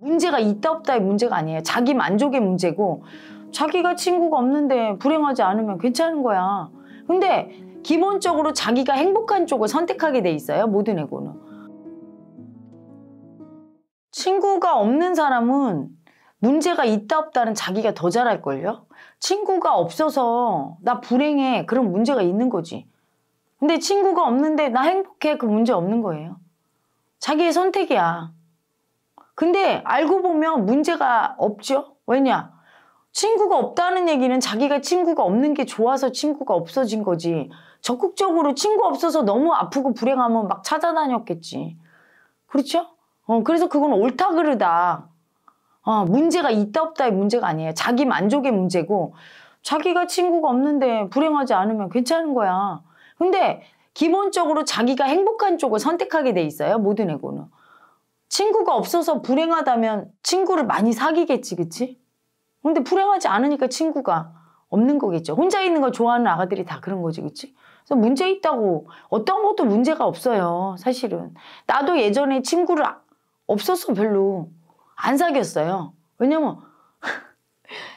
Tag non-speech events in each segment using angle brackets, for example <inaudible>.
문제가 있다 없다의 문제가 아니에요. 자기 만족의 문제고 자기가 친구가 없는데 불행하지 않으면 괜찮은 거야. 근데 기본적으로 자기가 행복한 쪽을 선택하게 돼 있어요. 모든 애고는. 친구가 없는 사람은 문제가 있다 없다는 자기가 더 잘할걸요? 친구가 없어서 나 불행해. 그런 문제가 있는 거지. 근데 친구가 없는데 나 행복해. 그 문제 없는 거예요. 자기의 선택이야. 근데 알고 보면 문제가 없죠. 왜냐? 친구가 없다는 얘기는 자기가 친구가 없는 게 좋아서 친구가 없어진 거지. 적극적으로 친구 없어서 너무 아프고 불행하면 막 찾아다녔겠지. 그렇죠? 어, 그래서 그건 옳다 그르다. 어, 문제가 있다 없다의 문제가 아니에요. 자기 만족의 문제고 자기가 친구가 없는데 불행하지 않으면 괜찮은 거야. 근데 기본적으로 자기가 행복한 쪽을 선택하게 돼 있어요. 모든 애고는 친구가 없어서 불행하다면 친구를 많이 사귀겠지, 그치? 근데 불행하지 않으니까 친구가 없는 거겠죠. 혼자 있는 걸 좋아하는 아가들이 다 그런 거지, 그치? 그래서 문제 있다고. 어떤 것도 문제가 없어요, 사실은. 나도 예전에 친구를 아, 없어서 별로 안 사귀었어요. 왜냐면, <laughs>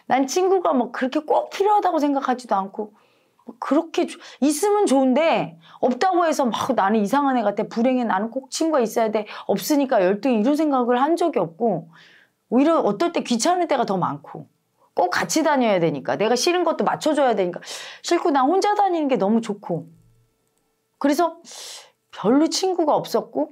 난 친구가 뭐 그렇게 꼭 필요하다고 생각하지도 않고, 뭐 그렇게, 있으면 좋은데, 없다고 해서 막 나는 이상한 애 같아. 불행해. 나는 꼭 친구가 있어야 돼. 없으니까 열등이 런 생각을 한 적이 없고 오히려 어떨 때 귀찮을 때가 더 많고 꼭 같이 다녀야 되니까 내가 싫은 것도 맞춰줘야 되니까 싫고 난 혼자 다니는 게 너무 좋고 그래서 별로 친구가 없었고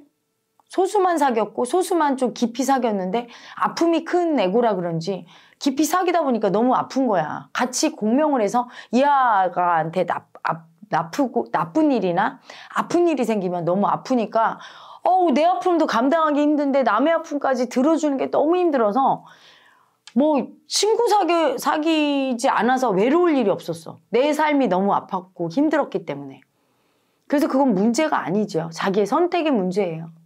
소수만 사귀었고 소수만 좀 깊이 사귀었는데 아픔이 큰 애고라 그런지 깊이 사귀다 보니까 너무 아픈 거야. 같이 공명을 해서 이 아가한테 나, 아, 나쁘고 나쁜 일이나 아픈 일이 생기면 너무 아프니까 어우 내 아픔도 감당하기 힘든데 남의 아픔까지 들어주는 게 너무 힘들어서 뭐 친구 사귀, 사귀지 않아서 외로울 일이 없었어. 내 삶이 너무 아팠고 힘들었기 때문에. 그래서 그건 문제가 아니죠. 자기의 선택의 문제예요.